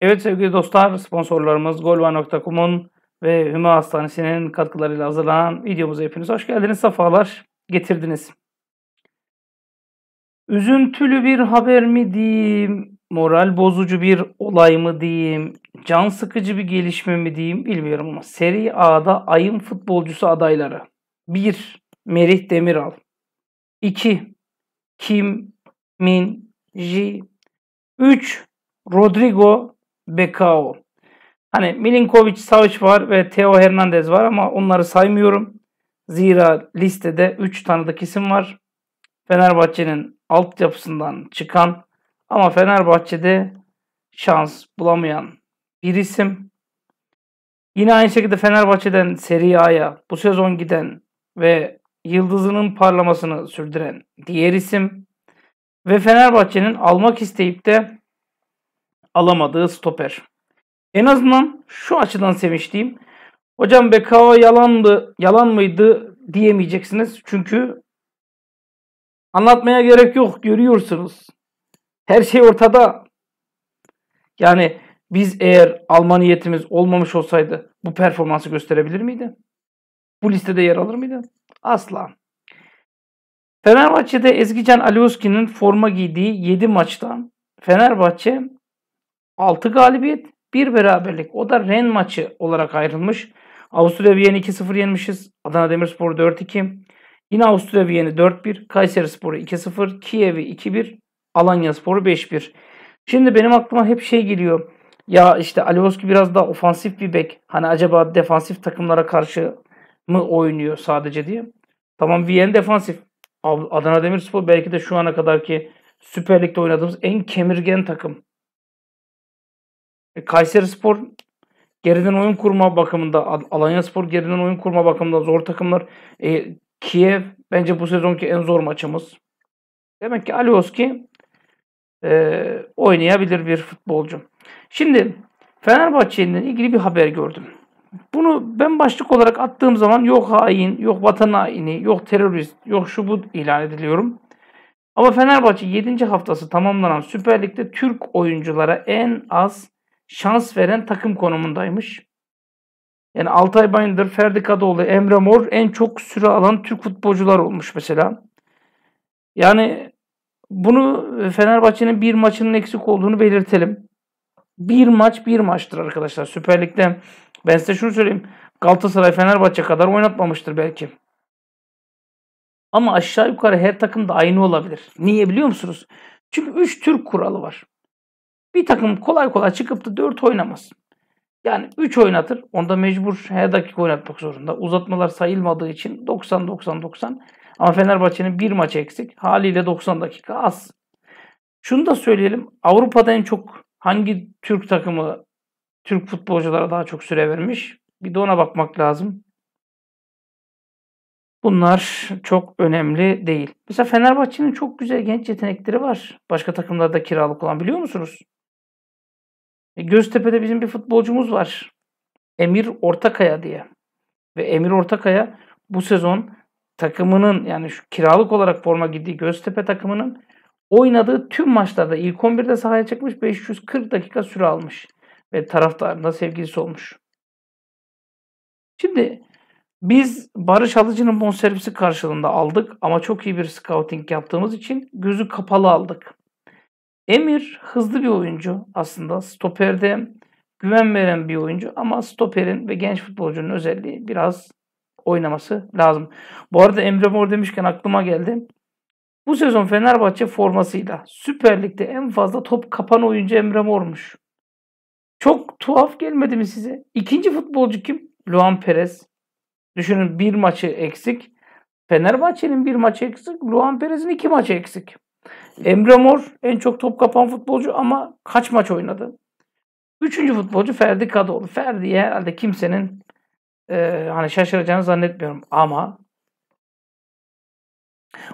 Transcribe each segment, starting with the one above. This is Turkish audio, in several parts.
Evet sevgili dostlar sponsorlarımız golva.com'un ve Hüma Hastanesi'nin katkılarıyla hazırlanan videomuza hepiniz hoş geldiniz. Safalar getirdiniz. Üzüntülü bir haber mi diyeyim, moral bozucu bir olay mı diyeyim, can sıkıcı bir gelişme mi diyeyim bilmiyorum ama Seri A'da ayın futbolcusu adayları. 1. Merih Demiral 2. Kim Min Ji 3. Rodrigo Bekao. Hani Milinkovic Savic var ve Theo Hernandez var ama onları saymıyorum. Zira listede 3 tanıdık isim var. Fenerbahçe'nin altyapısından çıkan ama Fenerbahçe'de şans bulamayan bir isim. Yine aynı şekilde Fenerbahçe'den Serie A'ya bu sezon giden ve yıldızının parlamasını sürdüren diğer isim ve Fenerbahçe'nin almak isteyip de alamadığı stoper. En azından şu açıdan sevinçliyim. Hocam Bekao yalandı, yalan mıydı diyemeyeceksiniz. Çünkü anlatmaya gerek yok. Görüyorsunuz. Her şey ortada. Yani biz eğer Almaniyetimiz olmamış olsaydı bu performansı gösterebilir miydi? Bu listede yer alır mıydı? Asla. Fenerbahçe'de Ezgican Alioski'nin forma giydiği 7 maçtan Fenerbahçe 6 galibiyet, 1 beraberlik. O da Ren maçı olarak ayrılmış. Avusturya Viyen'i 2-0 yenmişiz. Adana Demirspor 4-2. Yine Avusturya Viyen'i 4-1. Kayseri Spor'u 2-0. Kiev'i 2-1. Alanya Spor'u 5-1. Şimdi benim aklıma hep şey geliyor. Ya işte Alioski biraz daha ofansif bir bek. Hani acaba defansif takımlara karşı mı oynuyor sadece diye. Tamam Viyen defansif. Adana Demirspor belki de şu ana kadarki Süper Lig'de oynadığımız en kemirgen takım. E, Kayseri Spor geriden oyun kurma bakımında, Alanya Spor geriden oyun kurma bakımında zor takımlar. E, Kiev bence bu sezonki en zor maçımız. Demek ki Alioski e, oynayabilir bir futbolcu. Şimdi Fenerbahçe'nin ilgili bir haber gördüm. Bunu ben başlık olarak attığım zaman yok hain, yok vatan haini, yok terörist, yok şu bu ilan ediliyorum. Ama Fenerbahçe 7. haftası tamamlanan Süper Lig'de Türk oyunculara en az şans veren takım konumundaymış. Yani Altay Bayındır, Ferdi Kadıoğlu, Emre Mor en çok süre alan Türk futbolcular olmuş mesela. Yani bunu e, Fenerbahçe'nin bir maçının eksik olduğunu belirtelim. Bir maç bir maçtır arkadaşlar. Süper Lig'de ben size şunu söyleyeyim. Galatasaray Fenerbahçe kadar oynatmamıştır belki. Ama aşağı yukarı her takım da aynı olabilir. Niye biliyor musunuz? Çünkü 3 Türk kuralı var. Bir takım kolay kolay çıkıp da 4 oynamaz. Yani 3 oynatır. Onda mecbur her dakika oynatmak zorunda. Uzatmalar sayılmadığı için 90-90-90. Ama Fenerbahçe'nin bir maç eksik. Haliyle 90 dakika az. Şunu da söyleyelim. Avrupa'da en çok hangi Türk takımı Türk futbolculara daha çok süre vermiş? Bir de ona bakmak lazım. Bunlar çok önemli değil. Mesela Fenerbahçe'nin çok güzel genç yetenekleri var. Başka takımlarda kiralık olan biliyor musunuz? E, Göztepe'de bizim bir futbolcumuz var. Emir Ortakaya diye. Ve Emir Ortakaya bu sezon takımının yani şu kiralık olarak forma gittiği Göztepe takımının oynadığı tüm maçlarda ilk 11'de sahaya çıkmış 540 dakika süre almış ve taraftarında sevgilisi olmuş. Şimdi biz Barış Alıcı'nın bonservisi karşılığında aldık ama çok iyi bir scouting yaptığımız için gözü kapalı aldık. Emir hızlı bir oyuncu aslında. Stoperde güven veren bir oyuncu ama stoperin ve genç futbolcunun özelliği biraz oynaması lazım. Bu arada Emre Mor demişken aklıma geldi. Bu sezon Fenerbahçe formasıyla Süper Lig'de en fazla top kapan oyuncu Emre Mor'muş. Çok tuhaf gelmedi mi size? İkinci futbolcu kim? Luan Perez. Düşünün bir maçı eksik. Fenerbahçe'nin bir maçı eksik. Luan Perez'in iki maçı eksik. Emre Mor en çok top kapan futbolcu ama kaç maç oynadı? Üçüncü futbolcu Ferdi Kadıoğlu. Ferdi'ye herhalde kimsenin e, hani şaşıracağını zannetmiyorum ama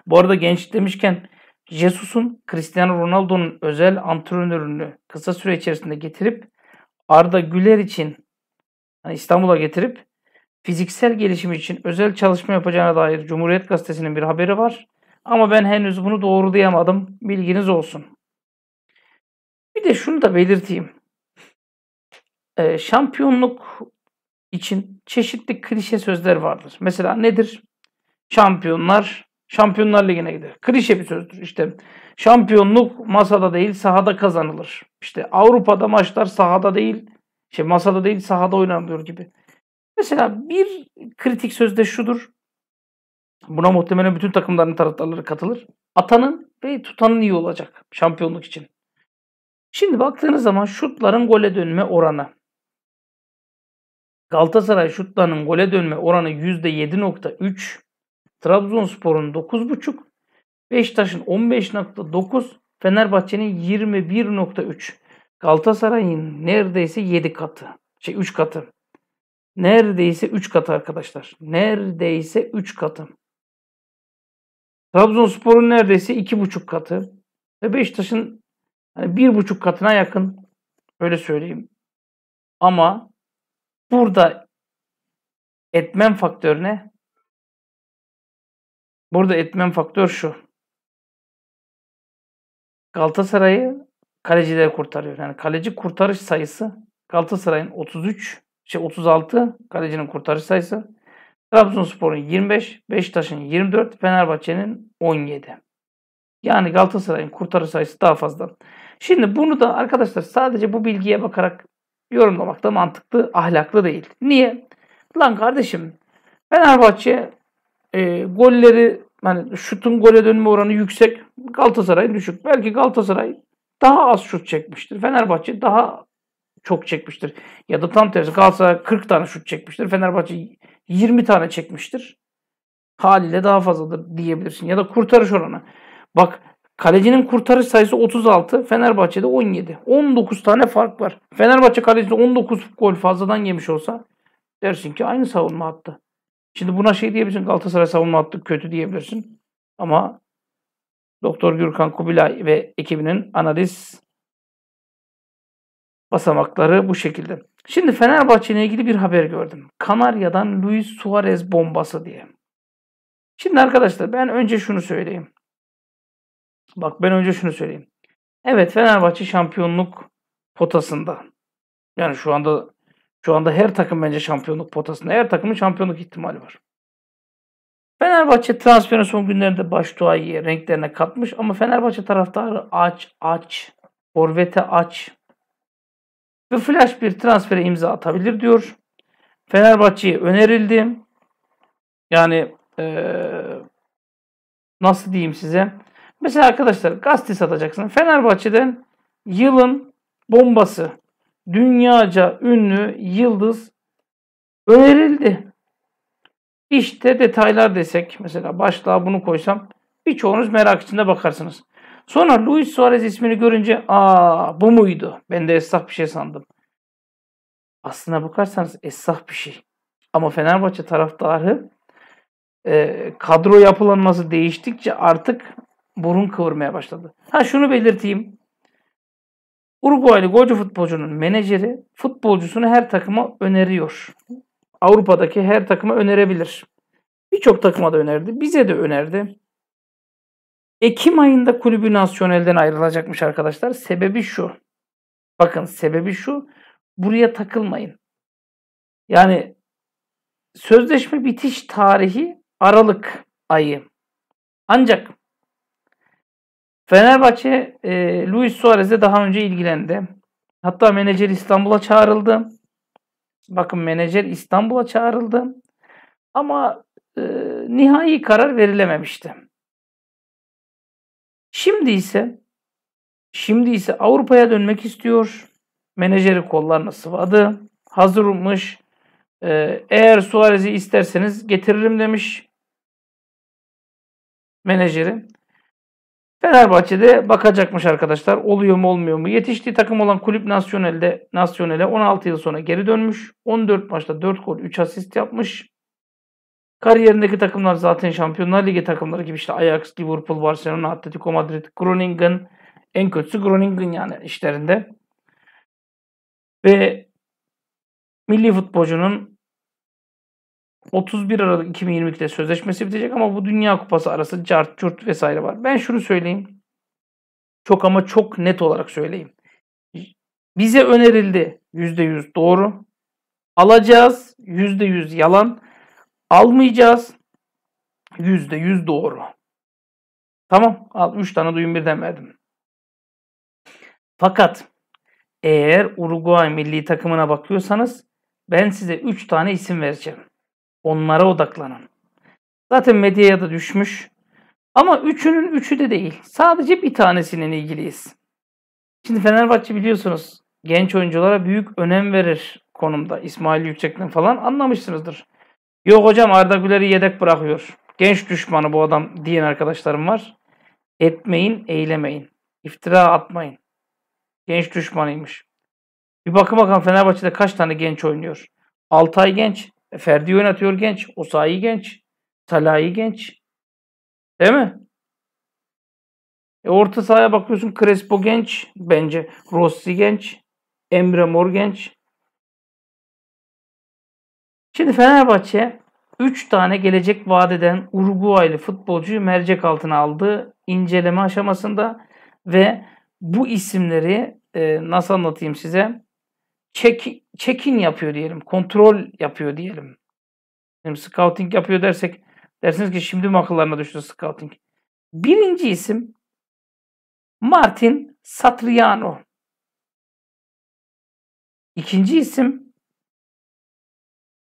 bu arada genç demişken Jesus'un Cristiano Ronaldo'nun özel antrenörünü kısa süre içerisinde getirip Arda Güler için hani İstanbul'a getirip fiziksel gelişimi için özel çalışma yapacağına dair Cumhuriyet Gazetesi'nin bir haberi var. Ama ben henüz bunu doğrulayamadım. Bilginiz olsun. Bir de şunu da belirteyim. Ee, şampiyonluk için çeşitli klişe sözler vardır. Mesela nedir? Şampiyonlar Şampiyonlar Ligi'ne gider. Klişe bir sözdür. İşte şampiyonluk masada değil sahada kazanılır. İşte Avrupa'da maçlar sahada değil, şey masada değil sahada oynanılıyor gibi. Mesela bir kritik söz de şudur. Buna muhtemelen bütün takımların taraftarları katılır. Atanın ve tutanın iyi olacak şampiyonluk için. Şimdi baktığınız zaman şutların gole dönme oranı. Galatasaray şutlarının gole dönme oranı %7.3. Trabzonspor'un 9.5. Beşiktaş'ın 15.9. Fenerbahçe'nin 21.3. Galatasaray'ın neredeyse 7 katı. Şey 3 katı. Neredeyse 3 katı arkadaşlar. Neredeyse 3 katı. Trabzonspor'un neredeyse iki buçuk katı ve Beşiktaş'ın yani bir buçuk katına yakın öyle söyleyeyim. Ama burada etmen faktör ne? Burada etmen faktör şu. Galatasaray'ı kaleciler kurtarıyor. Yani kaleci kurtarış sayısı Galatasaray'ın 33, şey 36, kalecinin kurtarış sayısı. Trabzonspor'un 25, Beşiktaş'ın 24, Fenerbahçe'nin 17. Yani Galatasaray'ın kurtarı sayısı daha fazla. Şimdi bunu da arkadaşlar sadece bu bilgiye bakarak yorumlamak da mantıklı, ahlaklı değil. Niye? Lan kardeşim Fenerbahçe e, golleri hani şutun gole dönme oranı yüksek. Galatasaray düşük. Belki Galatasaray daha az şut çekmiştir. Fenerbahçe daha çok çekmiştir. Ya da tam tersi kalsa 40 tane şut çekmiştir. Fenerbahçe 20 tane çekmiştir. Haliyle daha fazladır diyebilirsin. Ya da kurtarış oranı. Bak kalecinin kurtarış sayısı 36. Fenerbahçe'de 17. 19 tane fark var. Fenerbahçe kalecisi 19 gol fazladan yemiş olsa dersin ki aynı savunma attı Şimdi buna şey diyebilirsin Galatasaray savunma hattı kötü diyebilirsin. Ama Doktor Gürkan Kubilay ve ekibinin analiz basamakları bu şekilde. Şimdi Fenerbahçe ile ilgili bir haber gördüm. Kanarya'dan Luis Suarez bombası diye. Şimdi arkadaşlar ben önce şunu söyleyeyim. Bak ben önce şunu söyleyeyim. Evet Fenerbahçe şampiyonluk potasında. Yani şu anda şu anda her takım bence şampiyonluk potasında. Her takımın şampiyonluk ihtimali var. Fenerbahçe transferin son günlerinde baş renklerine katmış ama Fenerbahçe taraftarı aç aç. Forvete aç ve flash bir transfere imza atabilir diyor. Fenerbahçe'ye önerildi. Yani ee, nasıl diyeyim size? Mesela arkadaşlar gazete satacaksın. Fenerbahçe'den yılın bombası dünyaca ünlü yıldız önerildi. İşte detaylar desek mesela başlığa bunu koysam birçoğunuz merak içinde bakarsınız. Sonra Luis Suarez ismini görünce aa bu muydu? Ben de esnaf bir şey sandım. Aslına bakarsanız esnaf bir şey. Ama Fenerbahçe taraftarı e, kadro yapılanması değiştikçe artık burun kıvırmaya başladı. Ha şunu belirteyim. Uruguaylı golcü futbolcunun menajeri futbolcusunu her takıma öneriyor. Avrupa'daki her takıma önerebilir. Birçok takıma da önerdi. Bize de önerdi. Ekim ayında kulübü nasyonelden ayrılacakmış arkadaşlar. Sebebi şu. Bakın sebebi şu. Buraya takılmayın. Yani sözleşme bitiş tarihi Aralık ayı. Ancak Fenerbahçe e, Luis Suarez'e daha önce ilgilendi. Hatta menajer İstanbul'a çağrıldı. Bakın menajer İstanbul'a çağrıldı. Ama e, nihai karar verilememişti. Şimdi ise şimdi ise Avrupa'ya dönmek istiyor. Menajeri kollarına sıvadı. Hazırmış. Ee, eğer Suarez'i isterseniz getiririm demiş menajeri. Fenerbahçe'de bakacakmış arkadaşlar. Oluyor mu olmuyor mu? Yetiştiği takım olan Kulüp Nasyonel'de Nasyonel'e 16 yıl sonra geri dönmüş. 14 maçta 4 gol 3 asist yapmış. Kariyerindeki takımlar zaten Şampiyonlar Ligi takımları gibi işte Ajax, Liverpool, Barcelona, Atletico Madrid, Groningen. En kötüsü Groningen yani işlerinde. Ve milli futbolcunun 31 Aralık 2022'de sözleşmesi bitecek ama bu Dünya Kupası arası cart, curt vesaire var. Ben şunu söyleyeyim. Çok ama çok net olarak söyleyeyim. Bize önerildi %100 doğru. Alacağız %100 yalan almayacağız. Yüzde yüz doğru. Tamam. Al 3 tane duyum birden verdim. Fakat eğer Uruguay milli takımına bakıyorsanız ben size 3 tane isim vereceğim. Onlara odaklanın. Zaten medyaya da düşmüş. Ama üçünün üçü de değil. Sadece bir tanesinin ilgiliyiz. Şimdi Fenerbahçe biliyorsunuz genç oyunculara büyük önem verir konumda. İsmail Yüksek'ten falan anlamışsınızdır. Yok hocam Arda Güler'i yedek bırakıyor. Genç düşmanı bu adam diyen arkadaşlarım var. Etmeyin, eylemeyin. İftira atmayın. Genç düşmanıymış. Bir bakın bakalım Fenerbahçe'de kaç tane genç oynuyor. Altay genç, Ferdi oynatıyor genç, Osayi genç, Salah'ı genç. Değil mi? E orta sahaya bakıyorsun Crespo genç bence. Rossi genç. Emre Mor genç. Şimdi Fenerbahçe 3 tane gelecek vadeden Uruguaylı futbolcuyu mercek altına aldı inceleme aşamasında ve bu isimleri e, nasıl anlatayım size? Check, check-in yapıyor diyelim. Kontrol yapıyor diyelim. Şimdi scouting yapıyor dersek dersiniz ki şimdi mi akıllarına düştü scouting? Birinci isim Martin Satriano. ikinci isim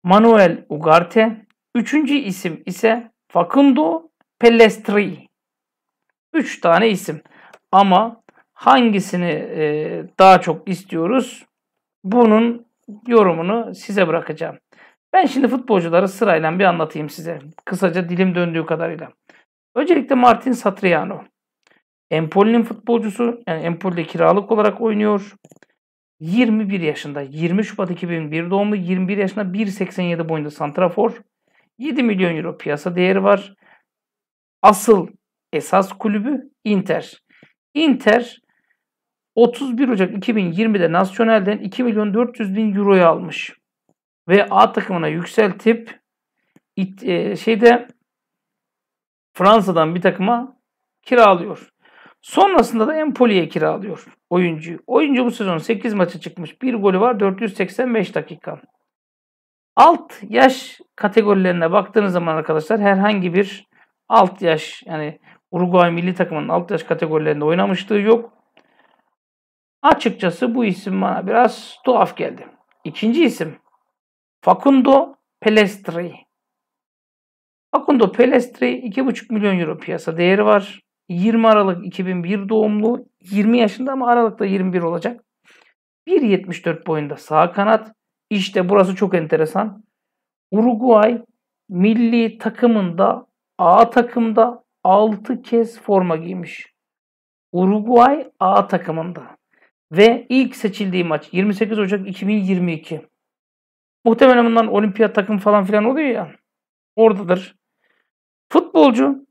Manuel Ugarte. Üçüncü isim ise Facundo Pellestri. Üç tane isim. Ama hangisini e, daha çok istiyoruz? Bunun yorumunu size bırakacağım. Ben şimdi futbolcuları sırayla bir anlatayım size. Kısaca dilim döndüğü kadarıyla. Öncelikle Martin Satriano. Empoli'nin futbolcusu. Yani Empoli'de kiralık olarak oynuyor. 21 yaşında 20 Şubat 2001 doğumlu 21 yaşında 1.87 boyunda santrafor 7 milyon euro piyasa değeri var. Asıl esas kulübü Inter. Inter 31 Ocak 2020'de Nasyonel'den 2 milyon 400 bin euroyu almış. Ve A takımına yükseltip e, şeyde Fransa'dan bir takıma kiralıyor. Sonrasında da Empoli'ye kiralıyor oyuncuyu. Oyuncu bu sezon 8 maça çıkmış. Bir golü var 485 dakika. Alt yaş kategorilerine baktığınız zaman arkadaşlar herhangi bir alt yaş yani Uruguay milli takımının alt yaş kategorilerinde oynamışlığı yok. Açıkçası bu isim bana biraz tuhaf geldi. İkinci isim Facundo Pelestri. Facundo Pelestri 2,5 milyon euro piyasa değeri var. 20 Aralık 2001 doğumlu. 20 yaşında ama Aralık'ta 21 olacak. 1.74 boyunda sağ kanat. İşte burası çok enteresan. Uruguay milli takımında A takımda 6 kez forma giymiş. Uruguay A takımında. Ve ilk seçildiği maç 28 Ocak 2022. Muhtemelen bundan olimpiyat takım falan filan oluyor ya. Oradadır. Futbolcu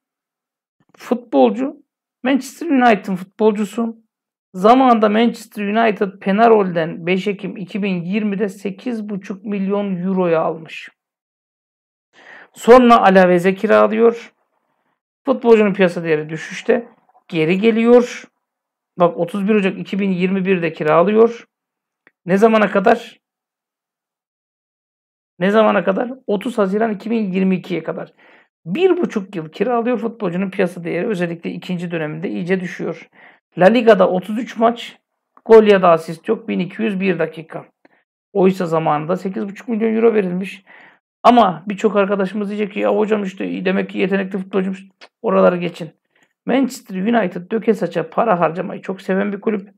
futbolcu Manchester United'ın futbolcusu. Zamanında Manchester United Penarol'den 5 Ekim 2020'de 8,5 milyon euroya almış. Sonra Alavez'e kiralıyor. Futbolcunun piyasa değeri düşüşte. Geri geliyor. Bak 31 Ocak 2021'de kiralıyor. Ne zamana kadar? Ne zamana kadar? 30 Haziran 2022'ye kadar. Bir buçuk yıl kiralıyor futbolcunun piyasa değeri özellikle ikinci döneminde iyice düşüyor. La Liga'da 33 maç, gol ya da asist yok 1201 dakika. Oysa zamanında 8,5 milyon euro verilmiş. Ama birçok arkadaşımız diyecek ki ya hocam işte demek ki yetenekli futbolcumuz oraları geçin. Manchester United döke saça para harcamayı çok seven bir kulüp.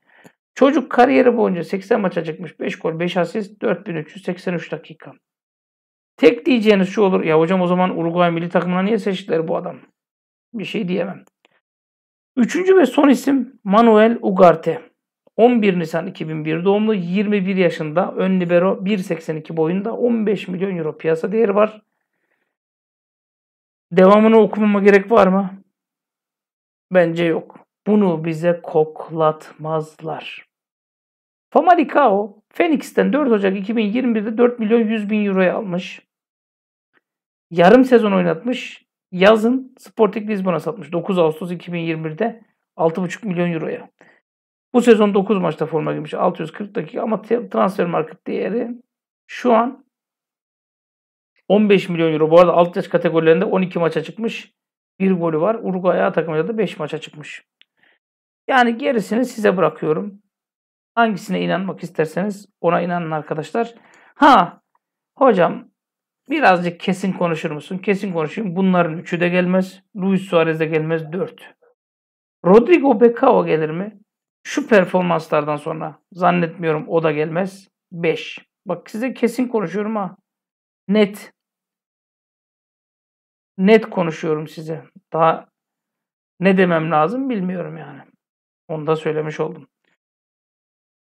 Çocuk kariyeri boyunca 80 maça çıkmış. 5 gol, 5 asist, 4383 dakika. Tek diyeceğiniz şu olur. Ya hocam o zaman Uruguay milli takımına niye seçtiler bu adam? Bir şey diyemem. Üçüncü ve son isim Manuel Ugarte. 11 Nisan 2001 doğumlu 21 yaşında ön libero 1.82 boyunda 15 milyon euro piyasa değeri var. Devamını okumama gerek var mı? Bence yok. Bunu bize koklatmazlar. Famalicao Phoenix'ten 4 Ocak 2021'de 4 milyon 100 bin euroya almış yarım sezon oynatmış. Yazın Sporting Lisbon'a satmış 9 Ağustos 2021'de 6,5 milyon euroya. Bu sezon 9 maçta forma girmiş 640 dakika ama transfer market değeri şu an 15 milyon euro. Bu arada alt yaş kategorilerinde 12 maça çıkmış. Bir golü var. Uruguay'a A takımıyla da 5 maça çıkmış. Yani gerisini size bırakıyorum. Hangisine inanmak isterseniz ona inanın arkadaşlar. Ha hocam Birazcık kesin konuşur musun? Kesin konuşayım. Bunların üçü de gelmez. Luis Suarez de gelmez. Dört. Rodrigo Becao gelir mi? Şu performanslardan sonra zannetmiyorum o da gelmez. Beş. Bak size kesin konuşuyorum ha. Net. Net konuşuyorum size. Daha ne demem lazım bilmiyorum yani. Onu da söylemiş oldum.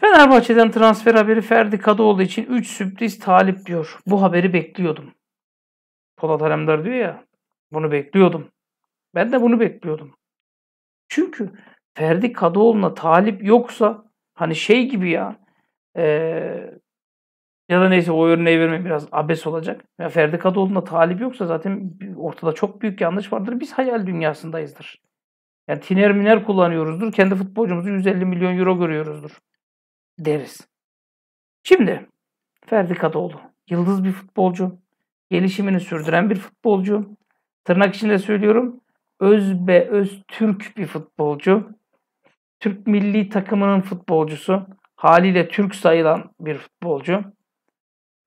Fenerbahçe'den transfer haberi Ferdi Kadıoğlu için 3 sürpriz talip diyor. Bu haberi bekliyordum. Polat Alemdar diyor ya bunu bekliyordum. Ben de bunu bekliyordum. Çünkü Ferdi Kadıoğlu'na talip yoksa hani şey gibi ya e, ya da neyse o örneği vermeyeyim biraz abes olacak. Ya Ferdi Kadıoğlu'na talip yoksa zaten ortada çok büyük yanlış vardır. Biz hayal dünyasındayızdır. Yani tiner miner kullanıyoruzdur. Kendi futbolcumuzu 150 milyon euro görüyoruzdur deriz. Şimdi Ferdi Kadıoğlu yıldız bir futbolcu, gelişimini sürdüren bir futbolcu. Tırnak içinde söylüyorum özbe öz Türk bir futbolcu. Türk milli takımının futbolcusu. Haliyle Türk sayılan bir futbolcu.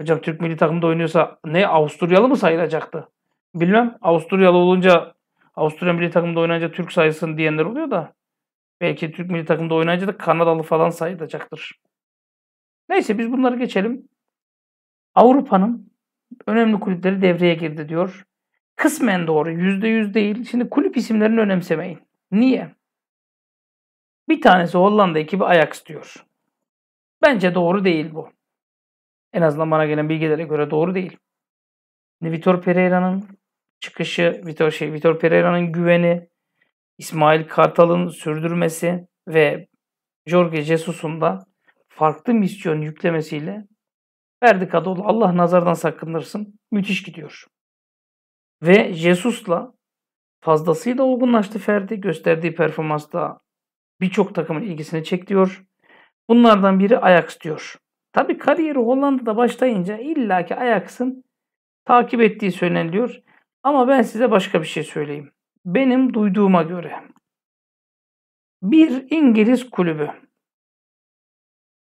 Hocam Türk milli takımda oynuyorsa ne Avusturyalı mı sayılacaktı? Bilmem. Avusturyalı olunca Avusturya milli takımda oynayınca Türk sayısın diyenler oluyor da belki Türk milli takımda oynayınca da Kanadalı falan sayılacaktır. Neyse biz bunları geçelim. Avrupa'nın önemli kulüpleri devreye girdi diyor. Kısmen doğru. Yüzde yüz değil. Şimdi kulüp isimlerini önemsemeyin. Niye? Bir tanesi Hollanda ekibi Ajax diyor. Bence doğru değil bu. En azından bana gelen bilgilere göre doğru değil. Vitor Pereira'nın çıkışı, Vitor şey, Vitor Pereira'nın güveni, İsmail Kartal'ın sürdürmesi ve Jorge Jesus'un da farklı misyon yüklemesiyle Ferdi Kadıoğlu Allah nazardan sakındırsın müthiş gidiyor. Ve Jesus'la fazlasıyla olgunlaştı Ferdi. Gösterdiği performansta birçok takımın ilgisini çekiyor. Bunlardan biri Ajax diyor. Tabi kariyeri Hollanda'da başlayınca illaki Ajax'ın takip ettiği söyleniliyor. Ama ben size başka bir şey söyleyeyim. Benim duyduğuma göre bir İngiliz kulübü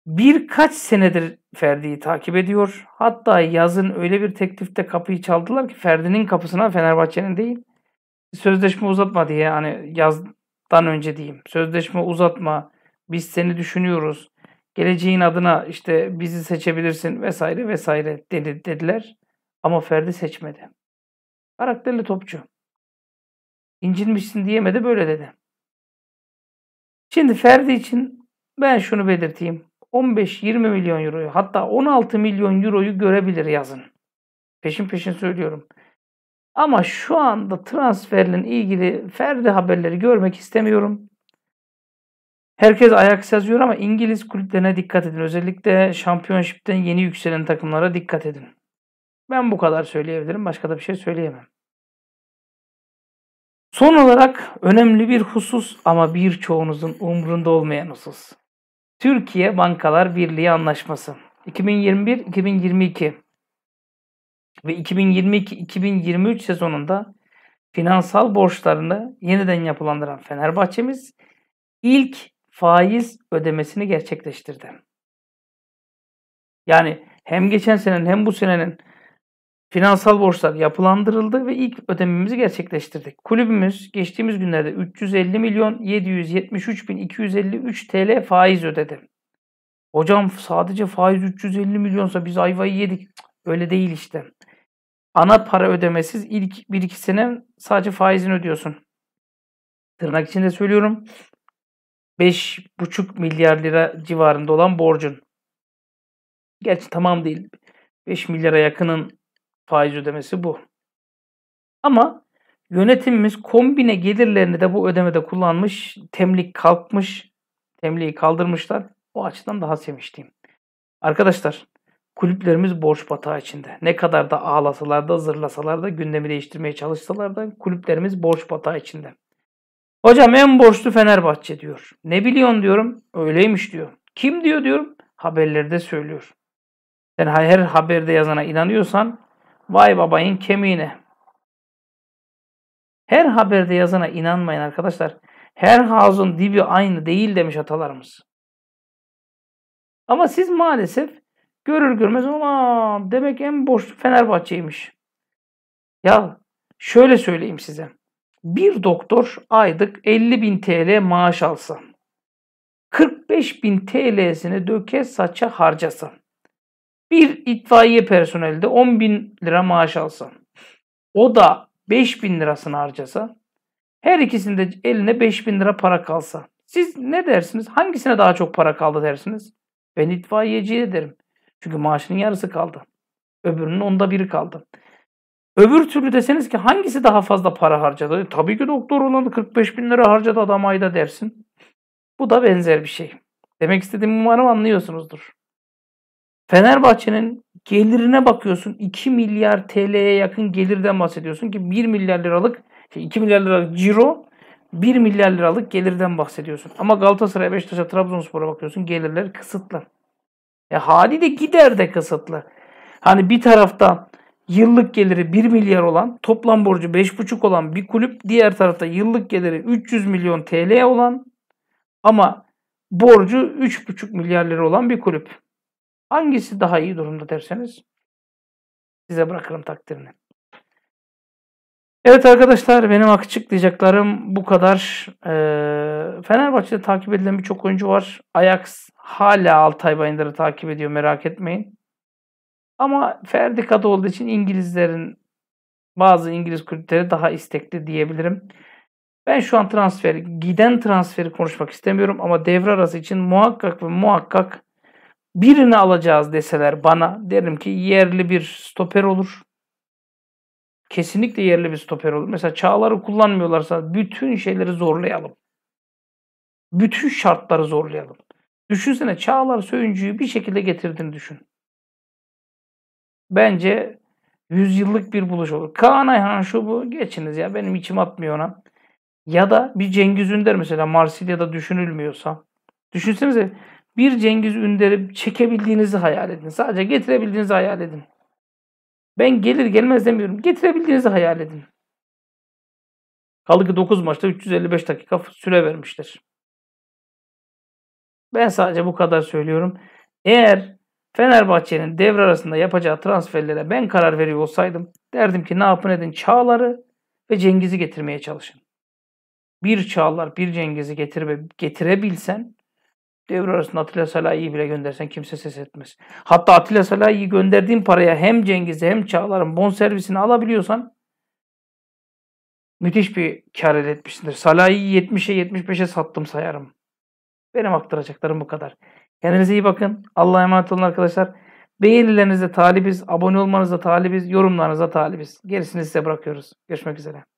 birkaç senedir Ferdi'yi takip ediyor. Hatta yazın öyle bir teklifte kapıyı çaldılar ki Ferdi'nin kapısına Fenerbahçe'nin değil. Sözleşme uzatma diye hani yazdan önce diyeyim. Sözleşme uzatma. Biz seni düşünüyoruz. Geleceğin adına işte bizi seçebilirsin vesaire vesaire dedi, dediler. Ama Ferdi seçmedi. Karakterli topçu. İncinmişsin diyemedi böyle dedi. Şimdi Ferdi için ben şunu belirteyim. 15-20 milyon euroyu hatta 16 milyon euroyu görebilir yazın. Peşin peşin söylüyorum. Ama şu anda transferle ilgili Ferdi haberleri görmek istemiyorum. Herkes ayak yazıyor ama İngiliz kulüplerine dikkat edin. Özellikle şampiyonşipten yeni yükselen takımlara dikkat edin. Ben bu kadar söyleyebilirim. Başka da bir şey söyleyemem. Son olarak önemli bir husus ama birçoğunuzun umrunda olmayan husus. Türkiye Bankalar Birliği Anlaşması 2021-2022 ve 2022-2023 sezonunda finansal borçlarını yeniden yapılandıran Fenerbahçe'miz ilk faiz ödemesini gerçekleştirdi. Yani hem geçen senenin hem bu senenin Finansal borçlar yapılandırıldı ve ilk ödememizi gerçekleştirdik. Kulübümüz geçtiğimiz günlerde 350 milyon 773 bin 253 TL faiz ödedi. Hocam sadece faiz 350 milyonsa biz ayvayı yedik. Öyle değil işte. Ana para ödemesiz ilk 1-2 sene sadece faizini ödüyorsun. Tırnak içinde söylüyorum. 5,5 milyar lira civarında olan borcun. Gerçi tamam değil. 5 milyara yakının faiz ödemesi bu. Ama yönetimimiz kombine gelirlerini de bu ödemede kullanmış. Temlik kalkmış. Temliği kaldırmışlar. O açıdan daha sevinçliyim. Arkadaşlar kulüplerimiz borç batağı içinde. Ne kadar da ağlasalar da zırlasalar da gündemi değiştirmeye çalışsalar da kulüplerimiz borç batağı içinde. Hocam en borçlu Fenerbahçe diyor. Ne biliyorsun diyorum. Öyleymiş diyor. Kim diyor diyorum. Haberlerde de söylüyor. Sen her haberde yazana inanıyorsan Vay babayın kemiğine. Her haberde yazana inanmayın arkadaşlar. Her havuzun dibi aynı değil demiş atalarımız. Ama siz maalesef görür görmez ama demek en boş Fenerbahçe'ymiş. Ya şöyle söyleyeyim size. Bir doktor aylık 50 bin TL maaş alsa, 45 bin TL'sini döke saça harcasa, bir itfaiye personeli de 10 bin lira maaş alsa, o da 5 bin lirasını harcasa, her ikisinde eline 5 bin lira para kalsa, siz ne dersiniz? Hangisine daha çok para kaldı dersiniz? Ben itfaiyeciye derim. Çünkü maaşının yarısı kaldı. Öbürünün onda biri kaldı. Öbür türlü deseniz ki hangisi daha fazla para harcadı? E, tabii ki doktor olanı 45 bin lira harcadı adam ayda dersin. Bu da benzer bir şey. Demek istediğim umarım anlıyorsunuzdur. Fenerbahçe'nin gelirine bakıyorsun 2 milyar TL'ye yakın gelirden bahsediyorsun ki 1 milyar liralık 2 şey, milyar liralık ciro 1 milyar liralık gelirden bahsediyorsun. Ama Galatasaray, Beşiktaş'a, Trabzonspor'a bakıyorsun gelirleri kısıtlı. E de gider de kısıtlı. Hani bir tarafta yıllık geliri 1 milyar olan, toplam borcu 5,5 olan bir kulüp diğer tarafta yıllık geliri 300 milyon TL olan ama borcu 3,5 milyar lira olan bir kulüp. Hangisi daha iyi durumda derseniz size bırakırım takdirini. Evet arkadaşlar benim açıklayacaklarım bu kadar. Ee, Fenerbahçe'de takip edilen birçok oyuncu var. Ajax hala Altay Bayındır'ı takip ediyor merak etmeyin. Ama Ferdi Kadı olduğu için İngilizlerin bazı İngiliz kulüpleri daha istekli diyebilirim. Ben şu an transfer giden transferi konuşmak istemiyorum ama devre arası için muhakkak ve muhakkak birini alacağız deseler bana derim ki yerli bir stoper olur. Kesinlikle yerli bir stoper olur. Mesela çağları kullanmıyorlarsa bütün şeyleri zorlayalım. Bütün şartları zorlayalım. Düşünsene Çağlar Söyüncü'yü bir şekilde getirdin düşün. Bence yüzyıllık bir buluş olur. Kaan Ayhan şu bu geçiniz ya benim içim atmıyor ona. Ya da bir Cengiz Ünder mesela Marsilya'da düşünülmüyorsa. Düşünsenize bir Cengiz Ünder'i çekebildiğinizi hayal edin. Sadece getirebildiğinizi hayal edin. Ben gelir gelmez demiyorum. Getirebildiğinizi hayal edin. Kaldı ki 9 maçta 355 dakika süre vermiştir. Ben sadece bu kadar söylüyorum. Eğer Fenerbahçe'nin devre arasında yapacağı transferlere ben karar veriyor olsaydım derdim ki ne yapın edin Çağlar'ı ve Cengiz'i getirmeye çalışın. Bir Çağlar bir Cengiz'i getirme, getirebilsen devre arasında Atilla Salahi'yi bile göndersen kimse ses etmez. Hatta Atilla Salahi'yi gönderdiğin paraya hem Cengiz'e hem Çağlar'ın bon servisini alabiliyorsan müthiş bir kar elde etmişsindir. Salahi'yi 70'e 75'e sattım sayarım. Benim aktaracaklarım bu kadar. Kendinize iyi bakın. Allah'a emanet olun arkadaşlar. Beğenilerinize talibiz, abone olmanıza talibiz, yorumlarınıza talibiz. Gerisini size bırakıyoruz. Görüşmek üzere.